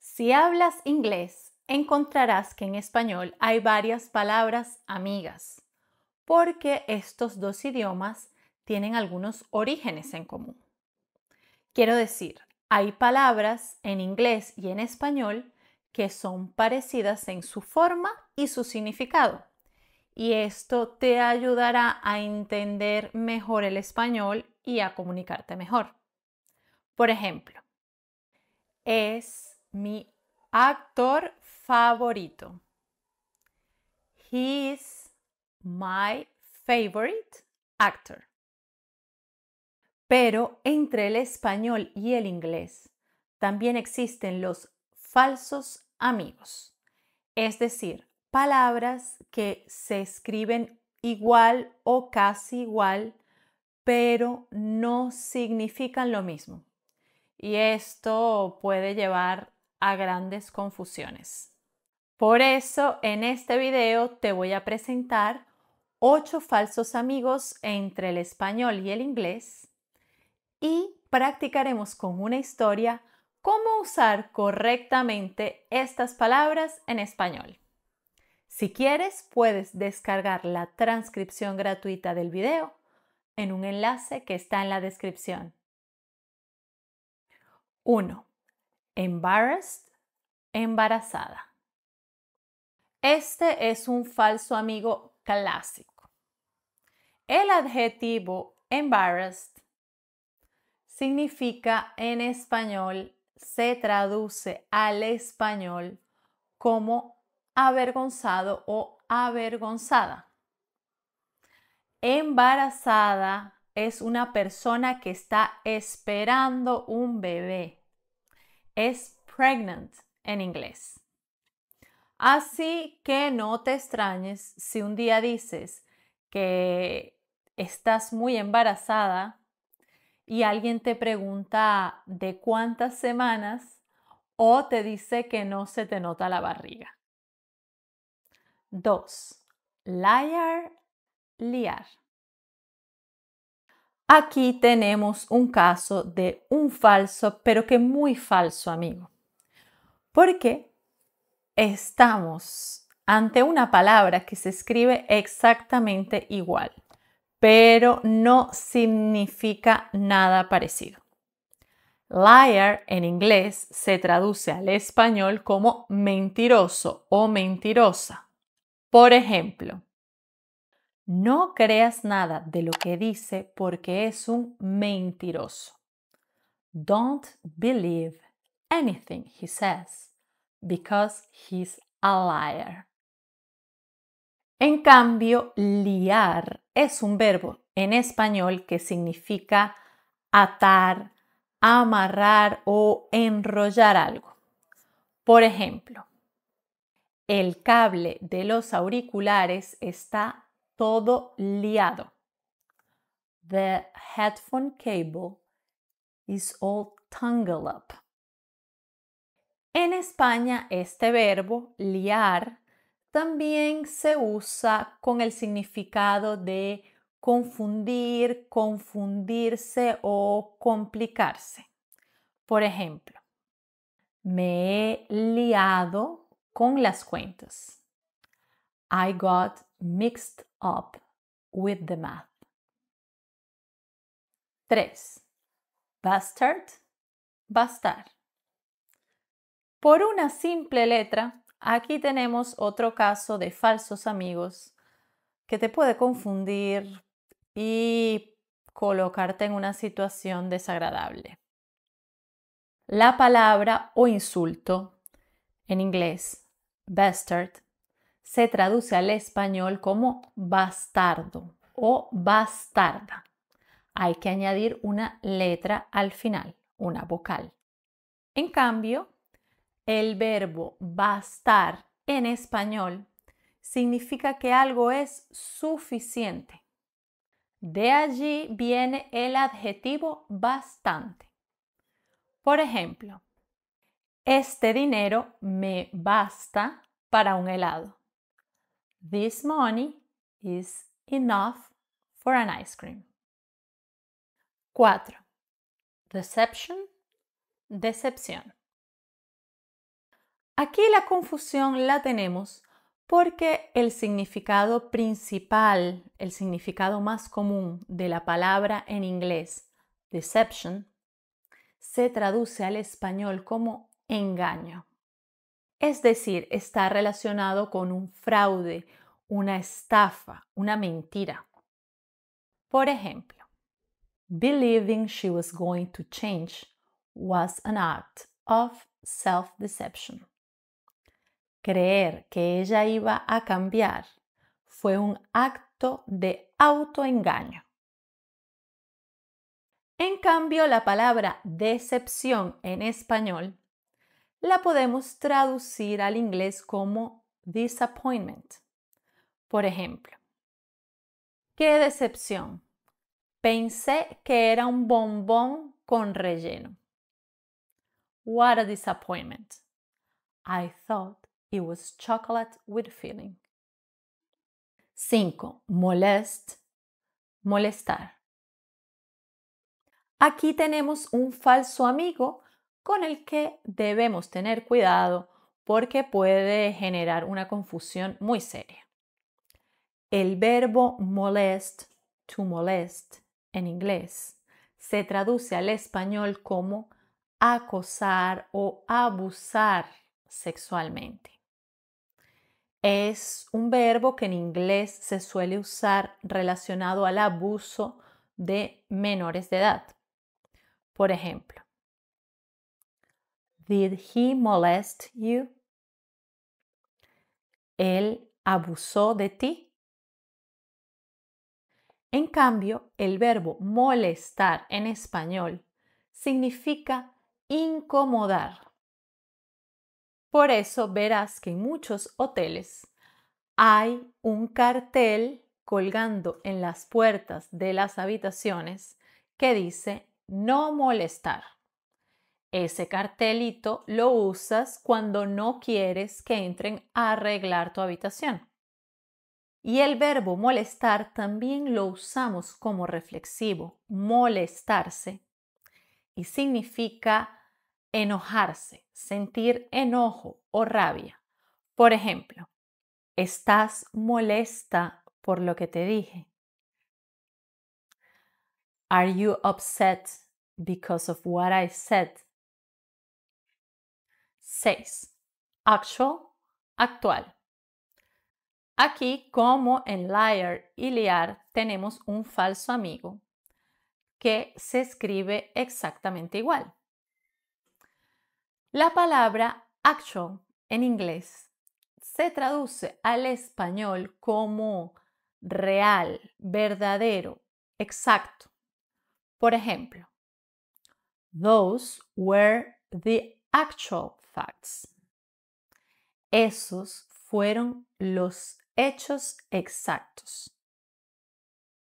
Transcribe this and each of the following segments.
Si hablas inglés, encontrarás que en español hay varias palabras amigas, porque estos dos idiomas tienen algunos orígenes en común. Quiero decir, hay palabras en inglés y en español que son parecidas en su forma y su significado. Y esto te ayudará a entender mejor el español y a comunicarte mejor. Por ejemplo, es mi actor favorito. He is my favorite actor. Pero entre el español y el inglés también existen los falsos amigos, es decir, palabras que se escriben igual o casi igual, pero no significan lo mismo. Y esto puede llevar a grandes confusiones. Por eso, en este video te voy a presentar 8 falsos amigos entre el español y el inglés y practicaremos con una historia cómo usar correctamente estas palabras en español. Si quieres, puedes descargar la transcripción gratuita del video en un enlace que está en la descripción. 1 embarrassed, embarazada. Este es un falso amigo clásico. El adjetivo embarrassed significa en español, se traduce al español como avergonzado o avergonzada. Embarazada es una persona que está esperando un bebé es pregnant en inglés. Así que no te extrañes si un día dices que estás muy embarazada y alguien te pregunta de cuántas semanas o te dice que no se te nota la barriga. 2. Liar, liar. Aquí tenemos un caso de un falso, pero que muy falso amigo. Porque estamos ante una palabra que se escribe exactamente igual, pero no significa nada parecido. Liar en inglés se traduce al español como mentiroso o mentirosa. Por ejemplo, no creas nada de lo que dice porque es un mentiroso. Don't believe anything he says because he's a liar. En cambio, liar es un verbo en español que significa atar, amarrar o enrollar algo. Por ejemplo, el cable de los auriculares está todo liado. The headphone cable is all tangled up. En España, este verbo, liar, también se usa con el significado de confundir, confundirse o complicarse. Por ejemplo, me he liado con las cuentas. I got mixed up with the math. 3. Bastard, bastar. Por una simple letra, aquí tenemos otro caso de falsos amigos que te puede confundir y colocarte en una situación desagradable. La palabra o insulto en inglés, bastard, se traduce al español como bastardo o bastarda. Hay que añadir una letra al final, una vocal. En cambio, el verbo bastar en español significa que algo es suficiente. De allí viene el adjetivo bastante. Por ejemplo, este dinero me basta para un helado. This money is enough for an ice cream. 4. Deception, decepción. Aquí la confusión la tenemos porque el significado principal, el significado más común de la palabra en inglés, deception, se traduce al español como engaño es decir, está relacionado con un fraude, una estafa, una mentira. Por ejemplo, believing she was going to change was an act of self-deception. Creer que ella iba a cambiar fue un acto de autoengaño. En cambio, la palabra decepción en español la podemos traducir al inglés como disappointment. Por ejemplo, qué decepción. Pensé que era un bombón con relleno. What a disappointment. I thought it was chocolate with filling. 5. Molest. Molestar. Aquí tenemos un falso amigo con el que debemos tener cuidado porque puede generar una confusión muy seria. El verbo molest, to molest, en inglés, se traduce al español como acosar o abusar sexualmente. Es un verbo que en inglés se suele usar relacionado al abuso de menores de edad. Por ejemplo, Did he molest you? Él abusó de ti. En cambio, el verbo molestar en español significa incomodar. Por eso verás que en muchos hoteles hay un cartel colgando en las puertas de las habitaciones que dice no molestar. Ese cartelito lo usas cuando no quieres que entren a arreglar tu habitación. Y el verbo molestar también lo usamos como reflexivo, molestarse, y significa enojarse, sentir enojo o rabia. Por ejemplo, estás molesta por lo que te dije. Are you upset because of what I said? 6. Actual, actual. Aquí, como en liar y liar, tenemos un falso amigo que se escribe exactamente igual. La palabra actual en inglés se traduce al español como real, verdadero, exacto. Por ejemplo, those were the actual esos fueron los hechos exactos.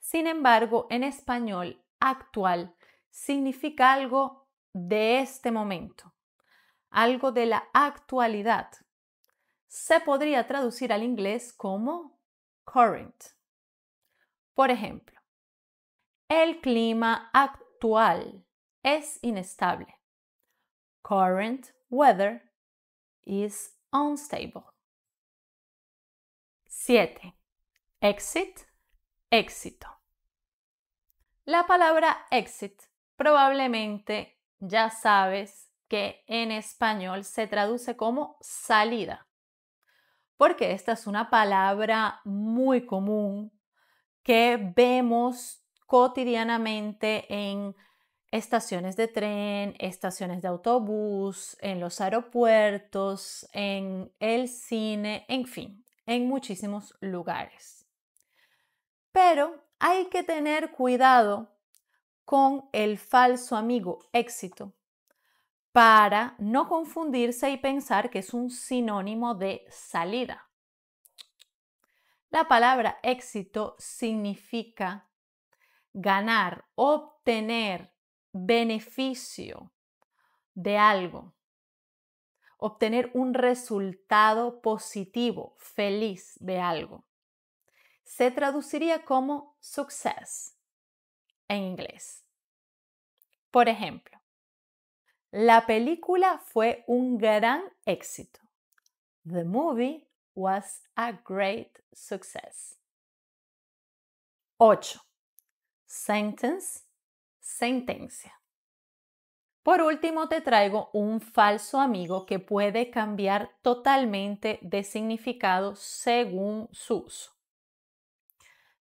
Sin embargo, en español actual significa algo de este momento, algo de la actualidad. Se podría traducir al inglés como current. Por ejemplo, el clima actual es inestable. Current weather is unstable. 7. Exit, éxito. La palabra exit probablemente ya sabes que en español se traduce como salida, porque esta es una palabra muy común que vemos cotidianamente en estaciones de tren, estaciones de autobús, en los aeropuertos, en el cine, en fin, en muchísimos lugares. Pero hay que tener cuidado con el falso amigo éxito para no confundirse y pensar que es un sinónimo de salida. La palabra éxito significa ganar, obtener, beneficio de algo, obtener un resultado positivo, feliz de algo. Se traduciría como success en inglés. Por ejemplo, la película fue un gran éxito. The movie was a great success. 8. Sentence sentencia. Por último, te traigo un falso amigo que puede cambiar totalmente de significado según su uso.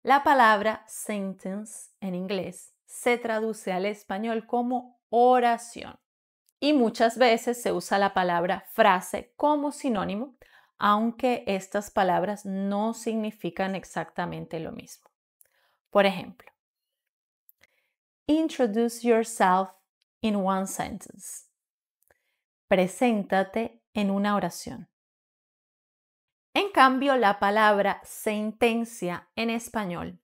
La palabra sentence en inglés se traduce al español como oración y muchas veces se usa la palabra frase como sinónimo, aunque estas palabras no significan exactamente lo mismo. Por ejemplo, Introduce yourself in one sentence. Preséntate en una oración. En cambio, la palabra sentencia en español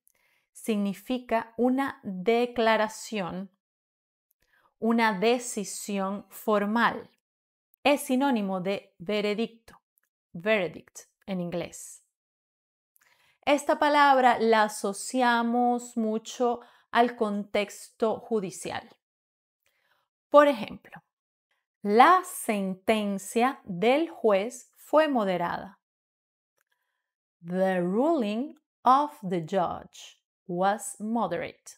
significa una declaración, una decisión formal. Es sinónimo de veredicto, verdict en inglés. Esta palabra la asociamos mucho contexto judicial. Por ejemplo, la sentencia del juez fue moderada. The ruling of the judge was moderate.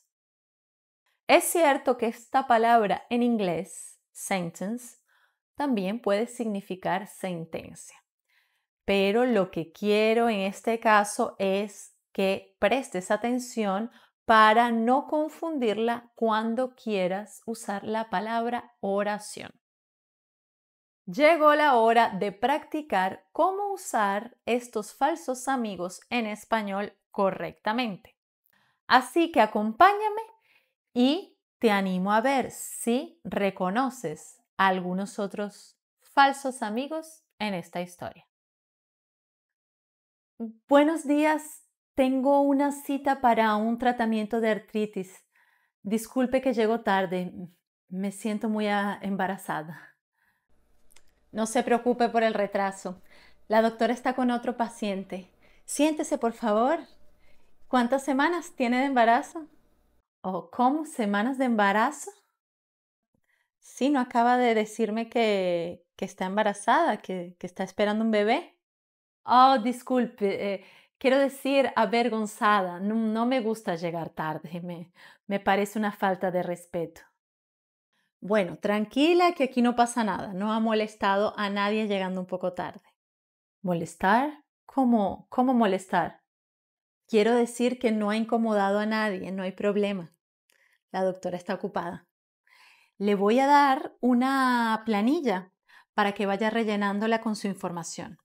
Es cierto que esta palabra en inglés, sentence, también puede significar sentencia. Pero lo que quiero en este caso es que prestes atención para no confundirla cuando quieras usar la palabra oración. Llegó la hora de practicar cómo usar estos falsos amigos en español correctamente. Así que acompáñame y te animo a ver si reconoces algunos otros falsos amigos en esta historia. Buenos días, tengo una cita para un tratamiento de artritis. Disculpe que llego tarde. Me siento muy ah, embarazada. No se preocupe por el retraso. La doctora está con otro paciente. Siéntese, por favor. ¿Cuántas semanas tiene de embarazo? ¿O oh, cómo? ¿Semanas de embarazo? Sí, no acaba de decirme que, que está embarazada, que, que, está esperando un bebé. Oh, disculpe, eh, Quiero decir avergonzada, no, me gusta llegar tarde, me, me parece una falta de respeto. Bueno, tranquila que aquí no pasa nada, no ha molestado a nadie llegando un poco tarde. ¿Molestar? ¿Cómo, cómo molestar? Quiero decir que no ha incomodado a nadie, no hay problema. La doctora está ocupada. Le voy a dar una planilla para que vaya rellenándola con su información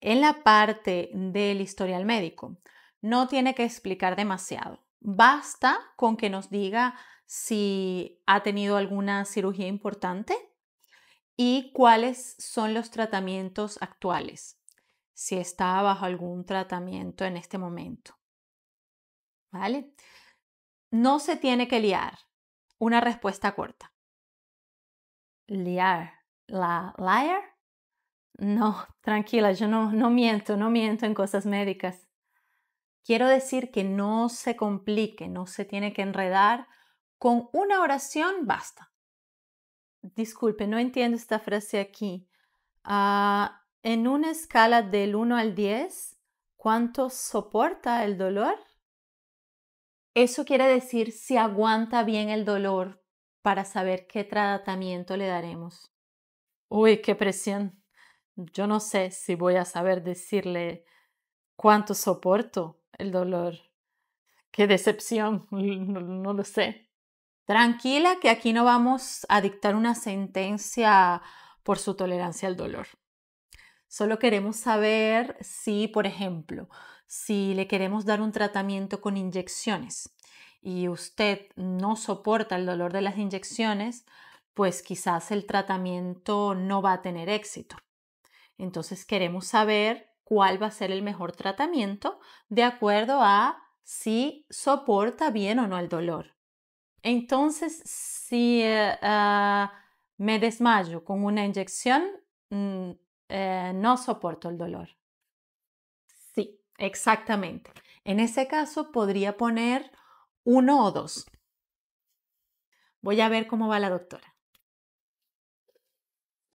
en la parte del historial médico no tiene que explicar demasiado. Basta con que nos diga si ha tenido alguna cirugía importante y cuáles son los tratamientos actuales, si está bajo algún tratamiento en este momento. ¿Vale? No se tiene que liar. Una respuesta corta. Liar. La liar no, tranquila, yo no, miento, no miento en cosas médicas. Quiero decir que no se complique, no se tiene que enredar. Con una oración basta. Disculpe, no entiendo esta frase aquí. Ah, en una escala del 1 al 10, ¿cuánto soporta el dolor? Eso quiere decir si aguanta bien el dolor para saber qué tratamiento le daremos. Uy, qué presión yo no sé si voy a saber decirle cuánto soporto el dolor. Qué decepción, no, lo sé. Tranquila que aquí no vamos a dictar una sentencia por su tolerancia al dolor. Solo queremos saber si, por ejemplo, si le queremos dar un tratamiento con inyecciones y usted no soporta el dolor de las inyecciones, pues quizás el tratamiento no va a tener éxito. Entonces queremos saber cuál va a ser el mejor tratamiento de acuerdo a si soporta bien o no el dolor. Entonces, si eh, ah, me desmayo con una inyección, mm, eh, no soporto el dolor. Sí, exactamente. En ese caso podría poner uno o dos. Voy a ver cómo va la doctora.